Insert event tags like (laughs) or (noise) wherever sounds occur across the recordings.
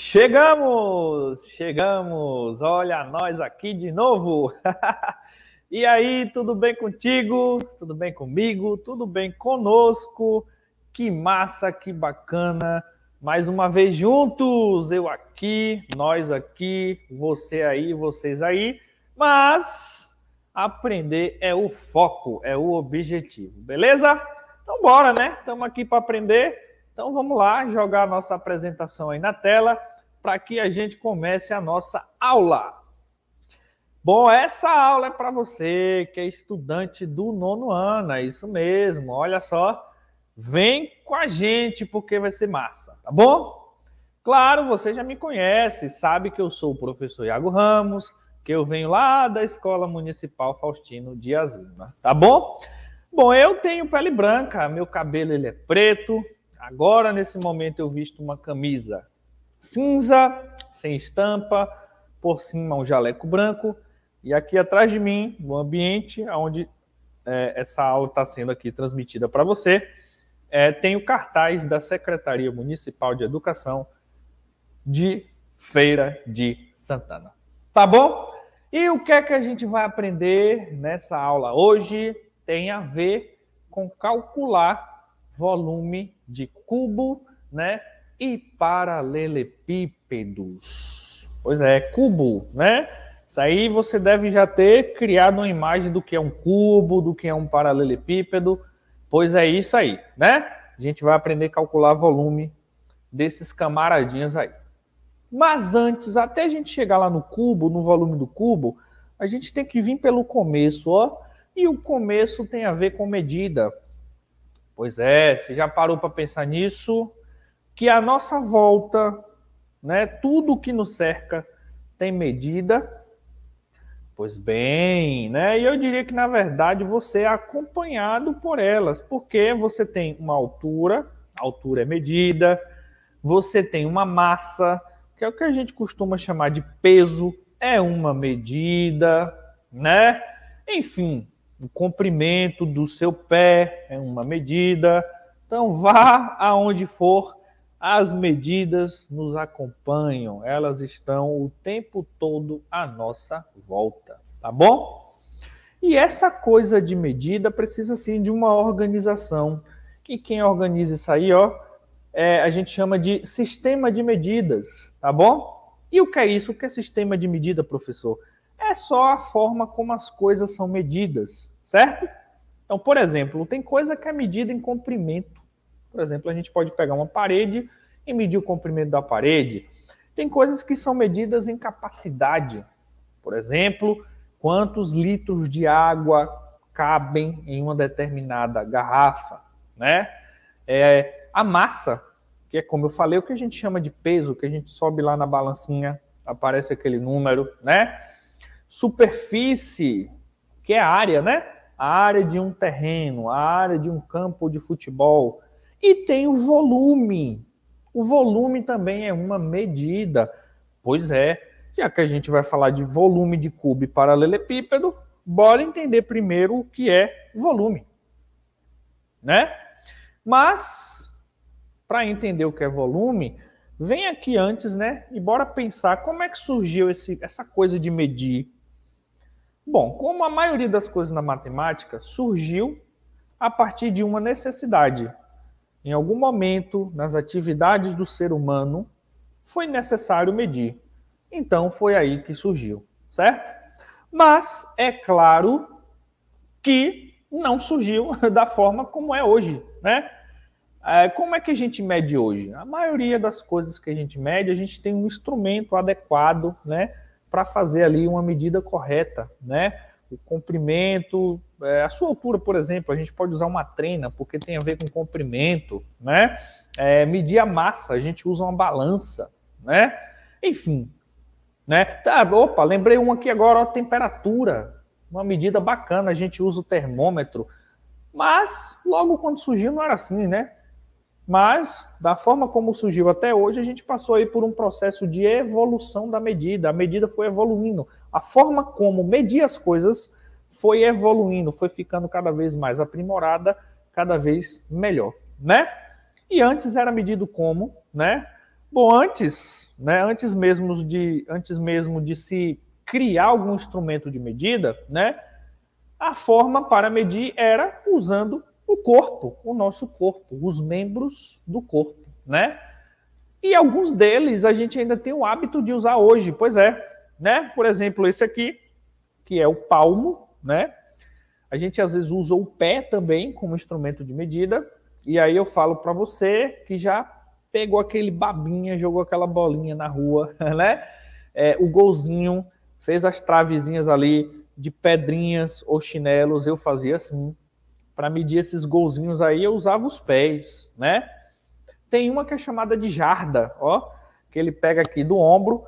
Chegamos! Chegamos! Olha nós aqui de novo! (laughs) e aí, tudo bem contigo? Tudo bem comigo? Tudo bem conosco? Que massa, que bacana! Mais uma vez juntos, eu aqui, nós aqui, você aí, vocês aí. Mas aprender é o foco, é o objetivo, beleza? Então bora, né? Estamos aqui para aprender então vamos lá jogar a nossa apresentação aí na tela para que a gente comece a nossa aula. Bom, essa aula é para você que é estudante do nono ano, é isso mesmo. Olha só, vem com a gente porque vai ser massa, tá bom? Claro, você já me conhece, sabe que eu sou o professor Iago Ramos, que eu venho lá da Escola Municipal Faustino Dias Lima, tá bom? Bom, eu tenho pele branca, meu cabelo ele é preto, Agora, nesse momento, eu visto uma camisa cinza, sem estampa, por cima um jaleco branco, e aqui atrás de mim, no ambiente onde é, essa aula está sendo aqui transmitida para você, é, tem o cartaz da Secretaria Municipal de Educação de Feira de Santana. Tá bom? E o que é que a gente vai aprender nessa aula hoje tem a ver com calcular volume de cubo, né? E paralelepípedos. Pois é, cubo, né? Isso aí você deve já ter criado uma imagem do que é um cubo, do que é um paralelepípedo. Pois é isso aí, né? A gente vai aprender a calcular volume desses camaradinhas aí. Mas antes, até a gente chegar lá no cubo, no volume do cubo, a gente tem que vir pelo começo, ó. E o começo tem a ver com medida. Pois é, você já parou para pensar nisso? Que a nossa volta, né, tudo que nos cerca tem medida. Pois bem, né? E eu diria que na verdade você é acompanhado por elas, porque você tem uma altura, altura é medida, você tem uma massa, que é o que a gente costuma chamar de peso, é uma medida, né? Enfim, o comprimento do seu pé é uma medida. Então vá aonde for, as medidas nos acompanham, elas estão o tempo todo à nossa volta, tá bom? E essa coisa de medida precisa sim de uma organização. E quem organiza isso aí, ó, é, a gente chama de sistema de medidas, tá bom? E o que é isso? O que é sistema de medida, professor? é só a forma como as coisas são medidas, certo? Então, por exemplo, tem coisa que é medida em comprimento. Por exemplo, a gente pode pegar uma parede e medir o comprimento da parede. Tem coisas que são medidas em capacidade. Por exemplo, quantos litros de água cabem em uma determinada garrafa, né? É, a massa, que é como eu falei, o que a gente chama de peso, que a gente sobe lá na balancinha, aparece aquele número, né? Superfície, que é a área, né? A área de um terreno, a área de um campo de futebol. E tem o volume. O volume também é uma medida. Pois é, já que a gente vai falar de volume de cubo e paralelepípedo, bora entender primeiro o que é volume. Né? Mas, para entender o que é volume, vem aqui antes, né? E bora pensar como é que surgiu esse, essa coisa de medir Bom, como a maioria das coisas na matemática surgiu a partir de uma necessidade. Em algum momento, nas atividades do ser humano, foi necessário medir. Então foi aí que surgiu, certo? Mas é claro que não surgiu (laughs) da forma como é hoje, né? É, como é que a gente mede hoje? A maioria das coisas que a gente mede, a gente tem um instrumento adequado, né? para fazer ali uma medida correta, né? O comprimento, é, a sua altura, por exemplo, a gente pode usar uma treina, porque tem a ver com comprimento, né? É, medir a massa, a gente usa uma balança, né? Enfim, né? Tá, opa, lembrei um aqui agora, ó, temperatura, uma medida bacana, a gente usa o termômetro, mas logo quando surgiu não era assim, né? Mas, da forma como surgiu até hoje, a gente passou aí por um processo de evolução da medida. A medida foi evoluindo. A forma como medir as coisas foi evoluindo, foi ficando cada vez mais aprimorada, cada vez melhor, né? E antes era medido como, né? Bom, antes, né, antes mesmo de antes mesmo de se criar algum instrumento de medida, né? A forma para medir era usando o corpo, o nosso corpo, os membros do corpo, né? E alguns deles a gente ainda tem o hábito de usar hoje, pois é, né? Por exemplo, esse aqui, que é o palmo, né? A gente às vezes usa o pé também como instrumento de medida, e aí eu falo para você que já pegou aquele babinha, jogou aquela bolinha na rua, (laughs) né? É, o golzinho, fez as travezinhas ali de pedrinhas ou chinelos, eu fazia assim, para medir esses golzinhos aí, eu usava os pés, né? Tem uma que é chamada de jarda, ó, que ele pega aqui do ombro,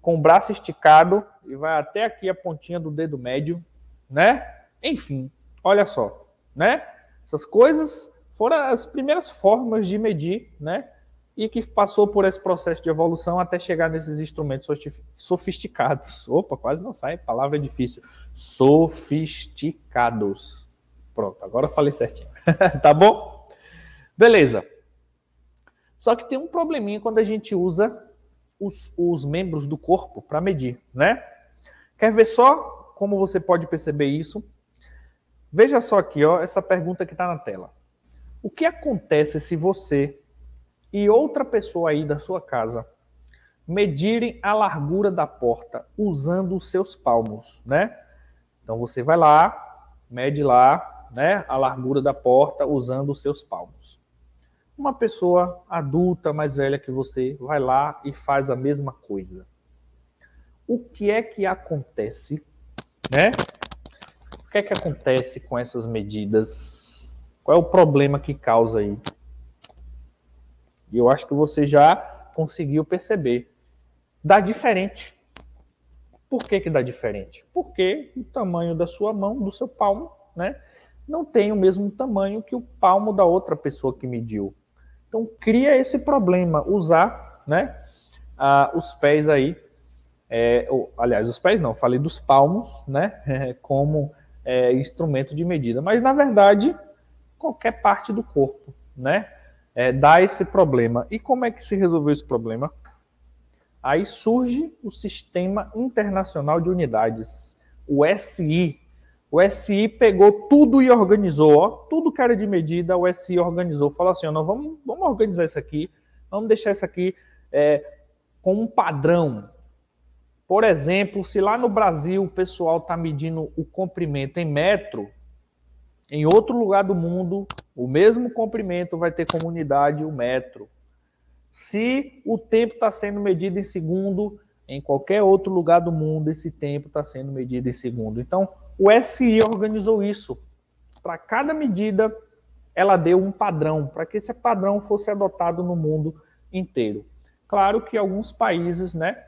com o braço esticado e vai até aqui a pontinha do dedo médio, né? Enfim, olha só, né? Essas coisas foram as primeiras formas de medir, né? E que passou por esse processo de evolução até chegar nesses instrumentos sofisticados. Opa, quase não sai, palavra difícil. Sofisticados. Pronto, agora falei certinho. (laughs) tá bom? Beleza. Só que tem um probleminha quando a gente usa os, os membros do corpo para medir, né? Quer ver só como você pode perceber isso? Veja só aqui, ó, essa pergunta que está na tela. O que acontece se você e outra pessoa aí da sua casa medirem a largura da porta usando os seus palmos, né? Então você vai lá, mede lá, né, a largura da porta usando os seus palmos. Uma pessoa adulta, mais velha que você, vai lá e faz a mesma coisa. O que é que acontece, né? O que é que acontece com essas medidas? Qual é o problema que causa aí? eu acho que você já conseguiu perceber. Dá diferente. Por que, que dá diferente? Porque o tamanho da sua mão, do seu palmo, né? não tem o mesmo tamanho que o palmo da outra pessoa que mediu. Então cria esse problema, usar né, os pés aí, é, ou, aliás, os pés não, falei dos palmos, né, (laughs) como é, instrumento de medida, mas na verdade qualquer parte do corpo, né, é, dá esse problema. E como é que se resolveu esse problema? Aí surge o Sistema Internacional de Unidades, o SI, o SI pegou tudo e organizou, ó, tudo que era de medida, o SI organizou, falou assim: ó, não, vamos, vamos organizar isso aqui, vamos deixar isso aqui é, com um padrão. Por exemplo, se lá no Brasil o pessoal está medindo o comprimento em metro, em outro lugar do mundo, o mesmo comprimento vai ter comunidade, o metro. Se o tempo está sendo medido em segundo, em qualquer outro lugar do mundo, esse tempo está sendo medido em segundo. Então, o SI organizou isso. Para cada medida, ela deu um padrão, para que esse padrão fosse adotado no mundo inteiro. Claro que alguns países né,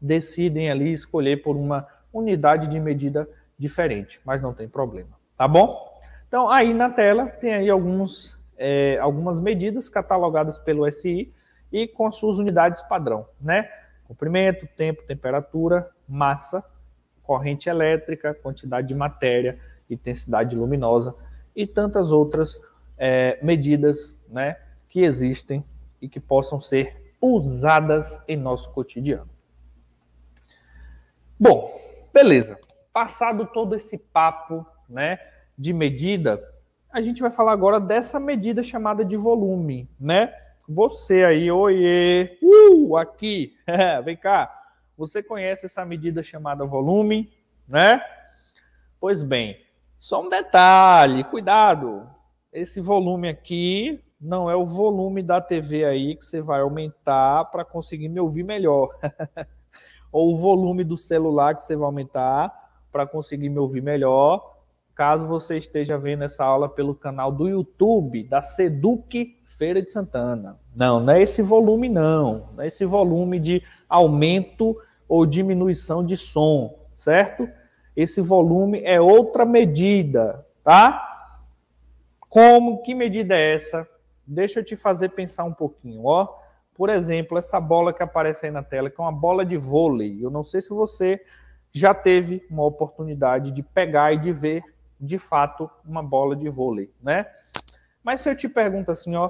decidem ali escolher por uma unidade de medida diferente, mas não tem problema, tá bom? Então, aí na tela tem aí alguns, é, algumas medidas catalogadas pelo SI e com suas unidades padrão, né? comprimento, tempo, temperatura, massa, corrente elétrica, quantidade de matéria, intensidade luminosa e tantas outras é, medidas né, que existem e que possam ser usadas em nosso cotidiano. Bom, beleza. Passado todo esse papo né, de medida, a gente vai falar agora dessa medida chamada de volume, né? Você aí, oiê, uh, aqui, (laughs) vem cá. Você conhece essa medida chamada volume, né? Pois bem, só um detalhe, cuidado. Esse volume aqui não é o volume da TV aí que você vai aumentar para conseguir me ouvir melhor. (laughs) Ou o volume do celular que você vai aumentar para conseguir me ouvir melhor. Caso você esteja vendo essa aula pelo canal do YouTube da Seduc Feira de Santana. Não, não é esse volume, não. Não é esse volume de aumento ou diminuição de som, certo? Esse volume é outra medida, tá? Como? Que medida é essa? Deixa eu te fazer pensar um pouquinho, ó. Por exemplo, essa bola que aparece aí na tela, que é uma bola de vôlei. Eu não sei se você já teve uma oportunidade de pegar e de ver, de fato, uma bola de vôlei, né? Mas se eu te pergunto assim, ó,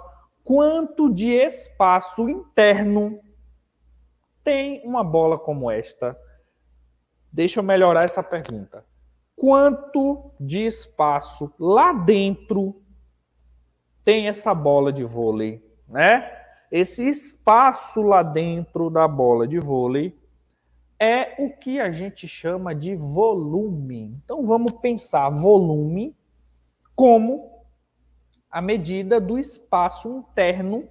quanto de espaço interno tem uma bola como esta? Deixa eu melhorar essa pergunta. Quanto de espaço lá dentro tem essa bola de vôlei, né? Esse espaço lá dentro da bola de vôlei é o que a gente chama de volume. Então vamos pensar volume como a medida do espaço interno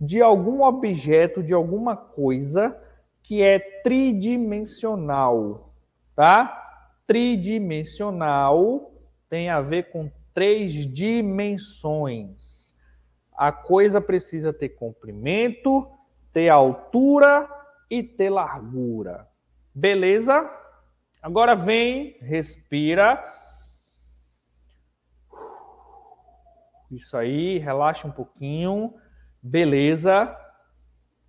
de algum objeto, de alguma coisa que é tridimensional, tá? Tridimensional tem a ver com três dimensões. A coisa precisa ter comprimento, ter altura e ter largura. Beleza? Agora vem, respira Isso aí, relaxa um pouquinho. Beleza.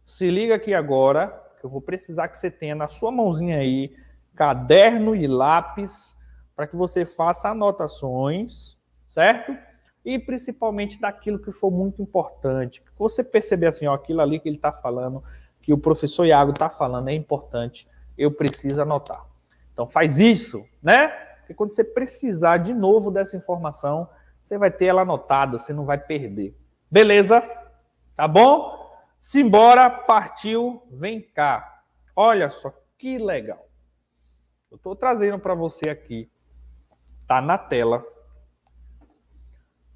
Se liga aqui agora, que eu vou precisar que você tenha na sua mãozinha aí caderno e lápis para que você faça anotações, certo? E principalmente daquilo que for muito importante. Que você perceber assim, ó, aquilo ali que ele está falando, que o professor Iago está falando é importante, eu preciso anotar. Então faz isso, né? Porque quando você precisar de novo dessa informação, você vai ter ela anotada, você não vai perder. Beleza? Tá bom? Simbora, partiu, vem cá. Olha só que legal. Eu estou trazendo para você aqui, tá na tela,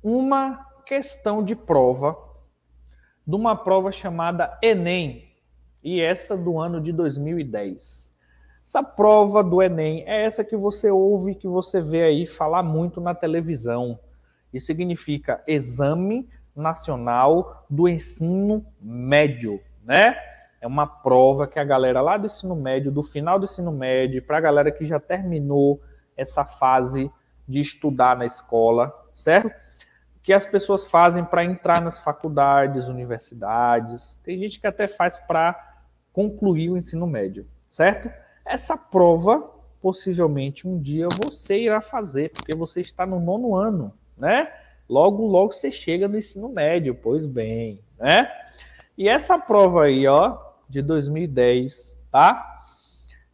uma questão de prova de uma prova chamada Enem, e essa do ano de 2010. Essa prova do Enem é essa que você ouve, que você vê aí falar muito na televisão e significa Exame Nacional do Ensino Médio, né? É uma prova que a galera lá do ensino médio, do final do ensino médio, para a galera que já terminou essa fase de estudar na escola, certo? Que as pessoas fazem para entrar nas faculdades, universidades. Tem gente que até faz para concluir o ensino médio, certo? Essa prova, possivelmente um dia você irá fazer, porque você está no nono ano, né? Logo, logo você chega no ensino médio, pois bem, né? E essa prova aí, ó, de 2010, tá?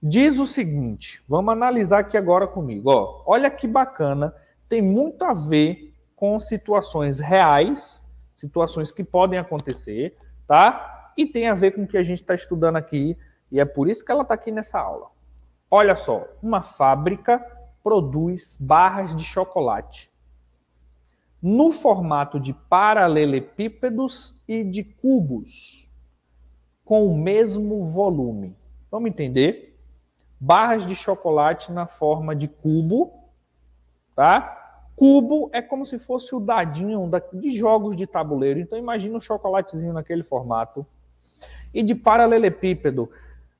Diz o seguinte, vamos analisar aqui agora comigo, ó. Olha que bacana, tem muito a ver com situações reais, situações que podem acontecer, tá? E tem a ver com o que a gente está estudando aqui, e é por isso que ela está aqui nessa aula. Olha só, uma fábrica produz barras de chocolate no formato de paralelepípedos e de cubos, com o mesmo volume. Vamos entender? Barras de chocolate na forma de cubo, tá? Cubo é como se fosse o dadinho de jogos de tabuleiro. Então imagina um chocolatezinho naquele formato. E de paralelepípedo,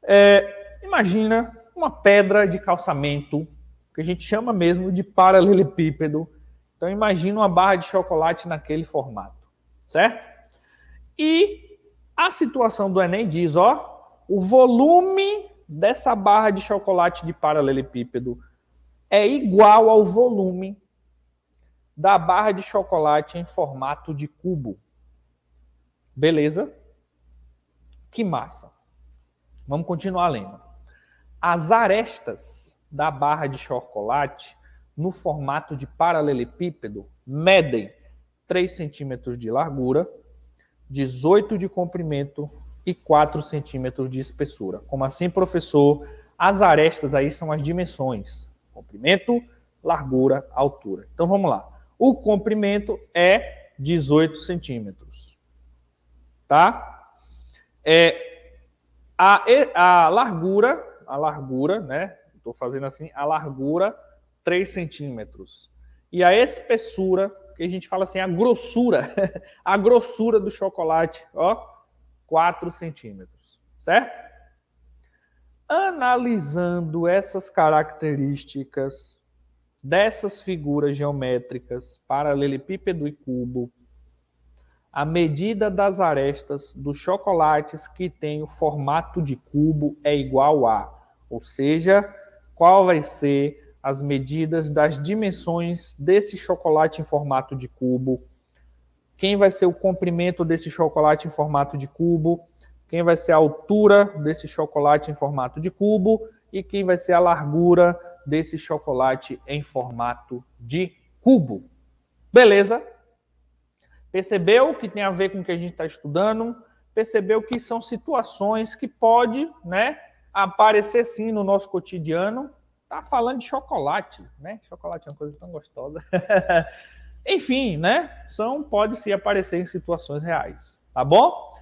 é, imagina uma pedra de calçamento, que a gente chama mesmo de paralelepípedo, então imagina uma barra de chocolate naquele formato, certo? E a situação do Enem diz, ó, o volume dessa barra de chocolate de paralelepípedo é igual ao volume da barra de chocolate em formato de cubo. Beleza? Que massa. Vamos continuar lendo. As arestas da barra de chocolate no formato de paralelepípedo medem 3 centímetros de largura, 18 de comprimento e 4 centímetros de espessura. Como assim, professor? As arestas aí são as dimensões: comprimento, largura, altura. Então vamos lá. O comprimento é 18 centímetros. Tá? É, a, a largura, a largura, né? Estou fazendo assim, a largura 3 centímetros. E a espessura, que a gente fala assim, a grossura, (laughs) a grossura do chocolate, ó, 4 centímetros, certo? Analisando essas características dessas figuras geométricas, paralelepípedo e cubo, a medida das arestas dos chocolates que tem o formato de cubo é igual a, ou seja, qual vai ser as medidas das dimensões desse chocolate em formato de cubo, quem vai ser o comprimento desse chocolate em formato de cubo, quem vai ser a altura desse chocolate em formato de cubo e quem vai ser a largura desse chocolate em formato de cubo. Beleza? Percebeu que tem a ver com o que a gente está estudando? Percebeu que são situações que pode, né, aparecer sim no nosso cotidiano, tá falando de chocolate, né? Chocolate é uma coisa tão gostosa. (laughs) Enfim, né? São pode se aparecer em situações reais, tá bom?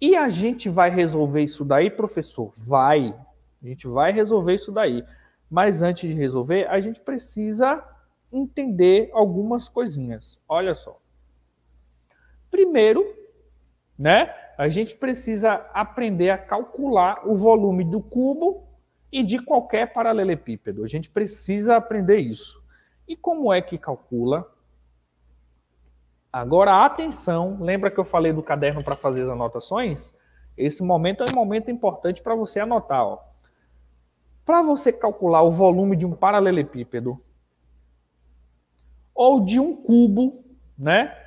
E a gente vai resolver isso daí, professor? Vai. A gente vai resolver isso daí. Mas antes de resolver, a gente precisa entender algumas coisinhas. Olha só. Primeiro, né? A gente precisa aprender a calcular o volume do cubo e de qualquer paralelepípedo. A gente precisa aprender isso. E como é que calcula? Agora, atenção, lembra que eu falei do caderno para fazer as anotações? Esse momento é um momento importante para você anotar. Para você calcular o volume de um paralelepípedo ou de um cubo, né?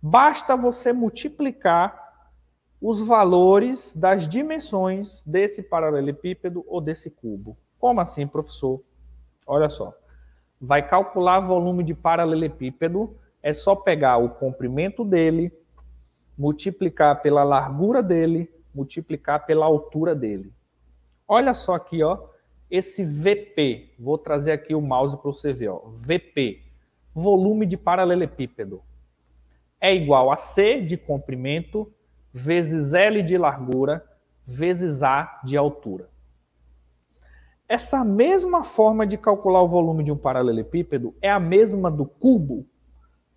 Basta você multiplicar os valores das dimensões desse paralelepípedo ou desse cubo. Como assim, professor? Olha só. Vai calcular volume de paralelepípedo, é só pegar o comprimento dele, multiplicar pela largura dele, multiplicar pela altura dele. Olha só aqui, ó, esse VP. Vou trazer aqui o mouse para você ver, ó. VP, volume de paralelepípedo, é igual a C de comprimento vezes L de largura, vezes A de altura. Essa mesma forma de calcular o volume de um paralelepípedo é a mesma do cubo,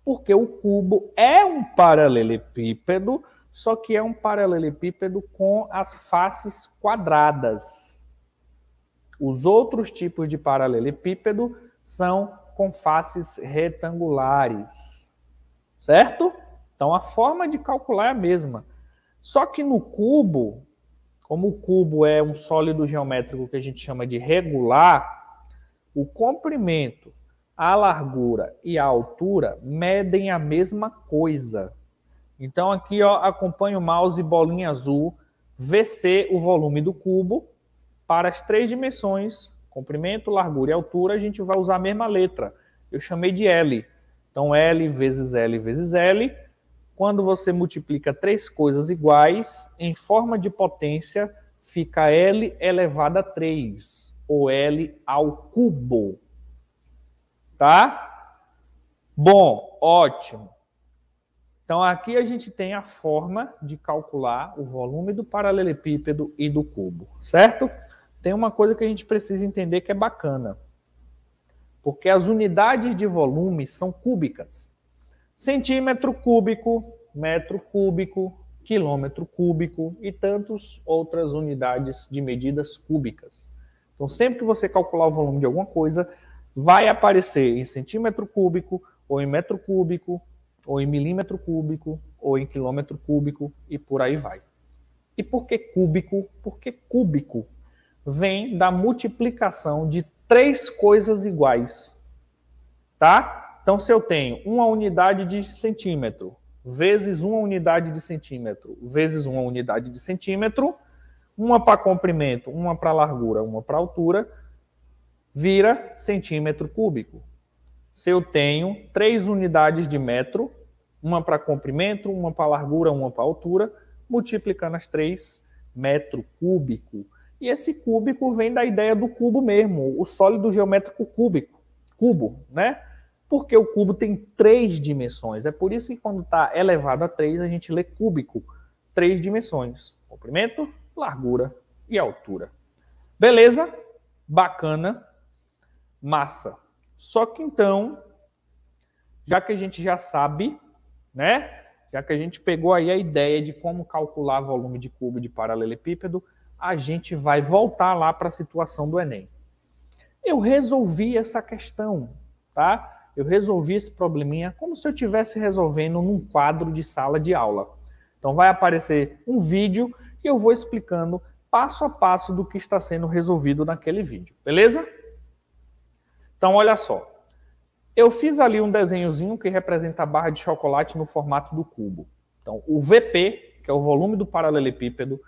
porque o cubo é um paralelepípedo, só que é um paralelepípedo com as faces quadradas. Os outros tipos de paralelepípedo são com faces retangulares. Certo? Então a forma de calcular é a mesma. Só que no cubo, como o cubo é um sólido geométrico que a gente chama de regular, o comprimento, a largura e a altura medem a mesma coisa. Então aqui ó, acompanha o mouse bolinha azul, VC o volume do cubo para as três dimensões, comprimento, largura e altura, a gente vai usar a mesma letra. Eu chamei de L. Então L vezes L vezes L quando você multiplica três coisas iguais, em forma de potência, fica L elevado a 3, ou L ao cubo. Tá? Bom, ótimo. Então, aqui a gente tem a forma de calcular o volume do paralelepípedo e do cubo, certo? Tem uma coisa que a gente precisa entender que é bacana. Porque as unidades de volume são cúbicas centímetro cúbico, metro cúbico, quilômetro cúbico e tantas outras unidades de medidas cúbicas. Então, sempre que você calcular o volume de alguma coisa, vai aparecer em centímetro cúbico, ou em metro cúbico, ou em milímetro cúbico, ou em quilômetro cúbico e por aí vai. E por que cúbico? Porque cúbico vem da multiplicação de três coisas iguais. Tá? Então, se eu tenho uma unidade de centímetro vezes uma unidade de centímetro vezes uma unidade de centímetro, uma para comprimento, uma para largura, uma para altura, vira centímetro cúbico. Se eu tenho três unidades de metro, uma para comprimento, uma para largura, uma para altura, multiplicando as três, metro cúbico. E esse cúbico vem da ideia do cubo mesmo, o sólido geométrico cúbico, cubo, né? porque o cubo tem três dimensões. É por isso que quando está elevado a três, a gente lê cúbico. Três dimensões: comprimento, largura e altura. Beleza? Bacana. Massa. Só que então, já que a gente já sabe, né? Já que a gente pegou aí a ideia de como calcular volume de cubo de paralelepípedo, a gente vai voltar lá para a situação do Enem. Eu resolvi essa questão, tá? eu resolvi esse probleminha como se eu estivesse resolvendo num quadro de sala de aula. Então vai aparecer um vídeo e eu vou explicando passo a passo do que está sendo resolvido naquele vídeo, beleza? Então olha só. Eu fiz ali um desenhozinho que representa a barra de chocolate no formato do cubo. Então o VP, que é o volume do paralelepípedo,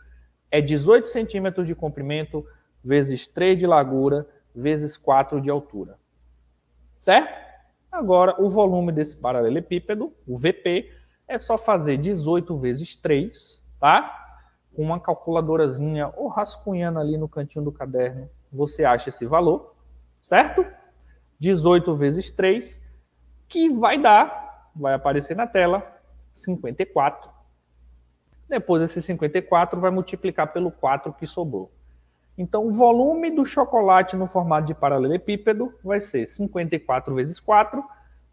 é 18 centímetros de comprimento vezes 3 de largura vezes 4 de altura. Certo? Agora, o volume desse paralelepípedo, o VP, é só fazer 18 vezes 3, tá? Com uma calculadorazinha ou rascunhando ali no cantinho do caderno, você acha esse valor, certo? 18 vezes 3, que vai dar, vai aparecer na tela, 54. Depois, esse 54 vai multiplicar pelo 4 que sobrou. Então, o volume do chocolate no formato de paralelepípedo vai ser 54 vezes 4,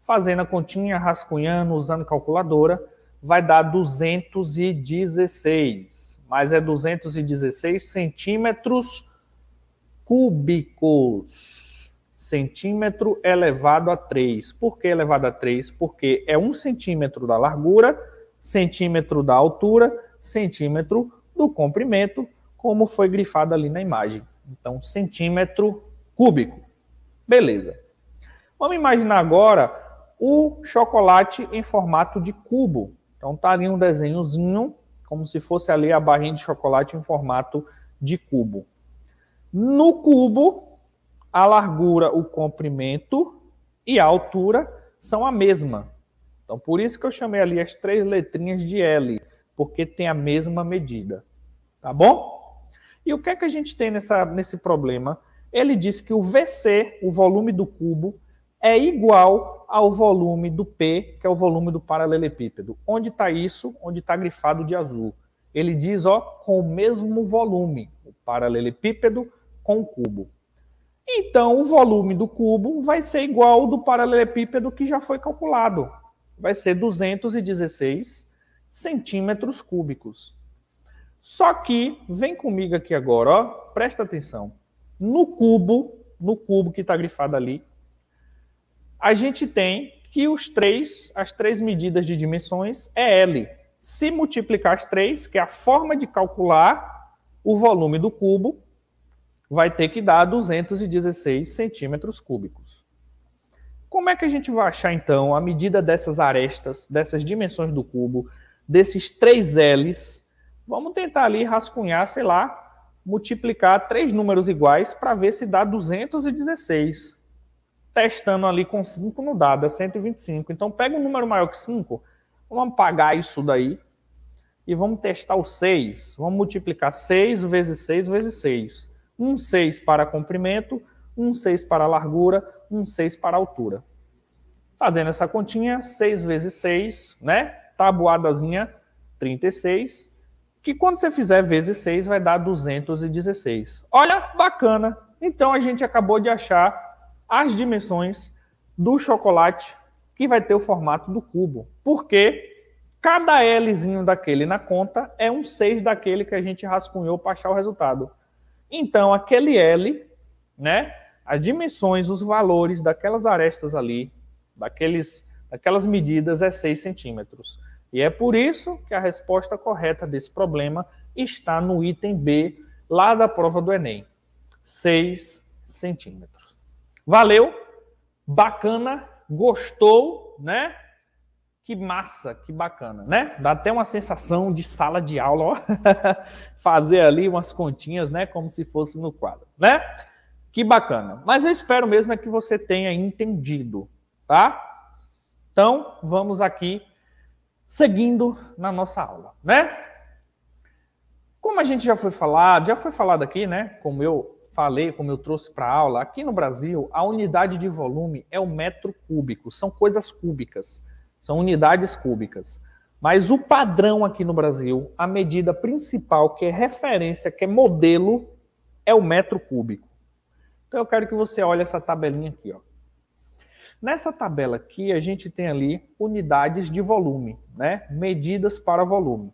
fazendo a continha, rascunhando, usando calculadora, vai dar 216. Mas é 216 centímetros cúbicos. Centímetro elevado a 3. Por que elevado a 3? Porque é um centímetro da largura, centímetro da altura, centímetro do comprimento, como foi grifado ali na imagem. Então, centímetro cúbico. Beleza. Vamos imaginar agora o chocolate em formato de cubo. Então, estaria tá ali um desenhozinho, como se fosse ali a barrinha de chocolate em formato de cubo. No cubo, a largura, o comprimento e a altura são a mesma. Então, por isso que eu chamei ali as três letrinhas de L, porque tem a mesma medida. Tá bom? E o que é que a gente tem nessa, nesse problema? Ele diz que o VC, o volume do cubo, é igual ao volume do P, que é o volume do paralelepípedo. Onde está isso? Onde está grifado de azul. Ele diz, ó, com o mesmo volume, o paralelepípedo com o cubo. Então, o volume do cubo vai ser igual ao do paralelepípedo que já foi calculado. Vai ser 216 centímetros cúbicos. Só que, vem comigo aqui agora, ó, presta atenção. No cubo, no cubo que está grifado ali, a gente tem que os três, as três medidas de dimensões é L. Se multiplicar as três, que é a forma de calcular o volume do cubo, vai ter que dar 216 centímetros cúbicos. Como é que a gente vai achar, então, a medida dessas arestas, dessas dimensões do cubo, desses três L's Vamos tentar ali rascunhar, sei lá, multiplicar três números iguais para ver se dá 216. Testando ali com 5 no dado, dá 125. Então pega um número maior que 5, vamos apagar isso daí e vamos testar o 6. Vamos multiplicar 6 vezes 6 vezes 6. Um 6 para comprimento, um 6 para largura, um 6 para altura. Fazendo essa continha, 6 vezes 6, né? Tabuadazinha, 36 que quando você fizer vezes 6 vai dar 216. Olha, bacana. Então a gente acabou de achar as dimensões do chocolate que vai ter o formato do cubo. Porque cada Lzinho daquele na conta é um 6 daquele que a gente rascunhou para achar o resultado. Então aquele L, né, as dimensões, os valores daquelas arestas ali, daqueles, daquelas medidas é 6 centímetros. E é por isso que a resposta correta desse problema está no item B lá da prova do Enem: 6 centímetros. Valeu? Bacana? Gostou? Né? Que massa, que bacana, né? Dá até uma sensação de sala de aula, ó. (laughs) fazer ali umas continhas, né? Como se fosse no quadro, né? Que bacana. Mas eu espero mesmo é que você tenha entendido, tá? Então, vamos aqui seguindo na nossa aula, né? Como a gente já foi falado, já foi falado aqui, né? Como eu falei, como eu trouxe para aula, aqui no Brasil a unidade de volume é o metro cúbico, são coisas cúbicas, são unidades cúbicas. Mas o padrão aqui no Brasil, a medida principal que é referência, que é modelo, é o metro cúbico. Então eu quero que você olhe essa tabelinha aqui, ó. Nessa tabela aqui, a gente tem ali unidades de volume, né? medidas para volume.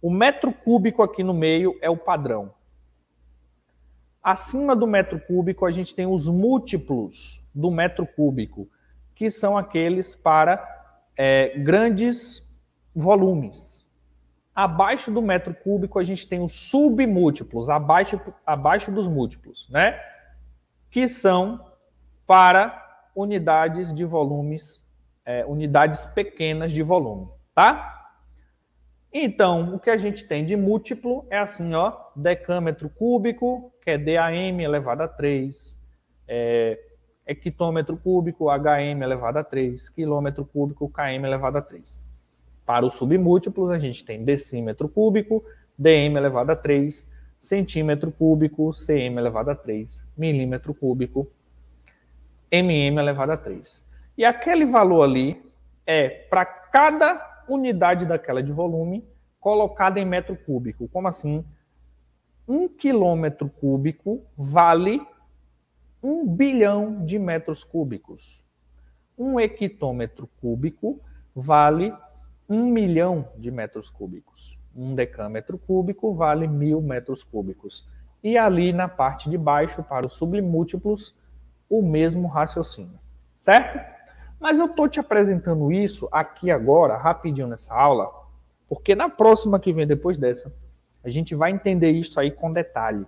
O metro cúbico aqui no meio é o padrão. Acima do metro cúbico, a gente tem os múltiplos do metro cúbico, que são aqueles para é, grandes volumes. Abaixo do metro cúbico, a gente tem os submúltiplos, abaixo, abaixo dos múltiplos, né? que são para unidades de volumes, é, unidades pequenas de volume, tá? Então, o que a gente tem de múltiplo é assim, ó, decâmetro cúbico, que é DAM elevado a 3, é, hectômetro cúbico, HM elevado a 3, quilômetro cúbico, KM elevado a 3. Para os submúltiplos, a gente tem decímetro cúbico, DM elevado a 3, centímetro cúbico, CM elevado a 3, milímetro cúbico, mm elevado a 3. E aquele valor ali é para cada unidade daquela de volume colocada em metro cúbico. Como assim? Um quilômetro cúbico vale um bilhão de metros cúbicos. Um hectômetro cúbico vale um milhão de metros cúbicos. Um decâmetro cúbico vale mil metros cúbicos. E ali na parte de baixo, para os submúltiplos, o mesmo raciocínio, certo? Mas eu estou te apresentando isso aqui agora, rapidinho nessa aula, porque na próxima que vem depois dessa, a gente vai entender isso aí com detalhe.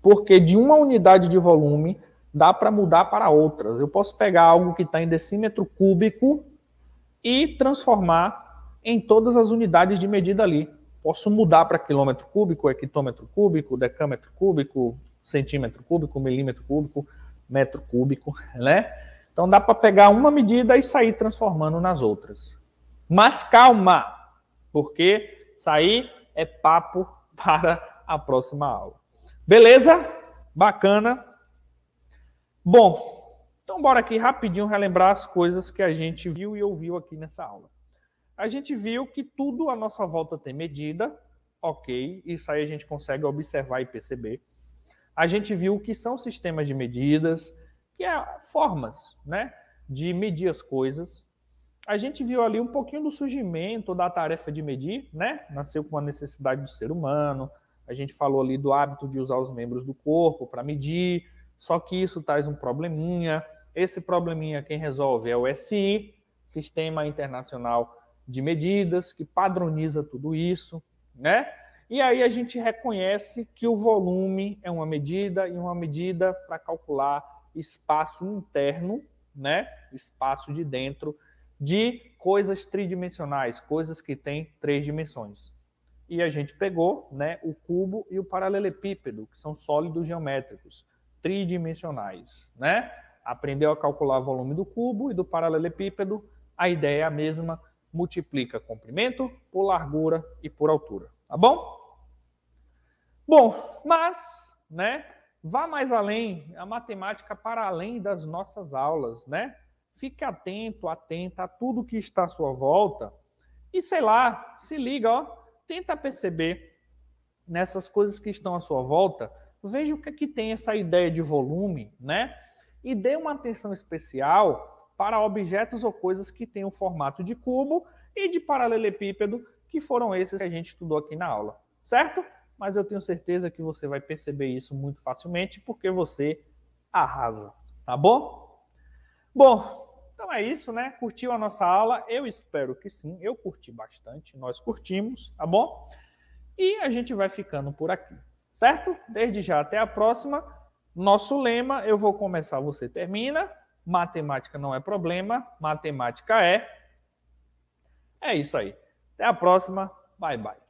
Porque de uma unidade de volume dá para mudar para outras. Eu posso pegar algo que está em decímetro cúbico e transformar em todas as unidades de medida ali. Posso mudar para quilômetro cúbico, hectômetro cúbico, decâmetro cúbico, centímetro cúbico, milímetro cúbico, metro cúbico, né? Então dá para pegar uma medida e sair transformando nas outras. Mas calma, porque sair é papo (laughs) para a próxima aula. Beleza? Bacana. Bom, então bora aqui rapidinho relembrar as coisas que a gente viu e ouviu aqui nessa aula. A gente viu que tudo à nossa volta tem medida, ok, isso aí a gente consegue observar e perceber a gente viu que são sistemas de medidas, que é formas né, de medir as coisas. A gente viu ali um pouquinho do surgimento da tarefa de medir, né? Nasceu com uma necessidade do ser humano. A gente falou ali do hábito de usar os membros do corpo para medir, só que isso traz um probleminha. Esse probleminha quem resolve é o SI, Sistema Internacional de Medidas, que padroniza tudo isso, né? E aí a gente reconhece que o volume é uma medida e uma medida para calcular espaço interno, né? Espaço de dentro de coisas tridimensionais, coisas que têm três dimensões. E a gente pegou, né, o cubo e o paralelepípedo, que são sólidos geométricos tridimensionais, né? Aprendeu a calcular o volume do cubo e do paralelepípedo, a ideia é a mesma, multiplica comprimento por largura e por altura, tá bom? Bom, mas, né, vá mais além, a matemática para além das nossas aulas, né? Fique atento, atenta a tudo que está à sua volta e sei lá, se liga, ó, tenta perceber nessas coisas que estão à sua volta, veja o que é que tem essa ideia de volume, né? E dê uma atenção especial para objetos ou coisas que têm o formato de cubo e de paralelepípedo, que foram esses que a gente estudou aqui na aula, certo? mas eu tenho certeza que você vai perceber isso muito facilmente porque você arrasa, tá bom? Bom, então é isso, né? Curtiu a nossa aula? Eu espero que sim, eu curti bastante, nós curtimos, tá bom? E a gente vai ficando por aqui, certo? Desde já até a próxima. Nosso lema, eu vou começar, você termina. Matemática não é problema, matemática é. É isso aí. Até a próxima. Bye bye.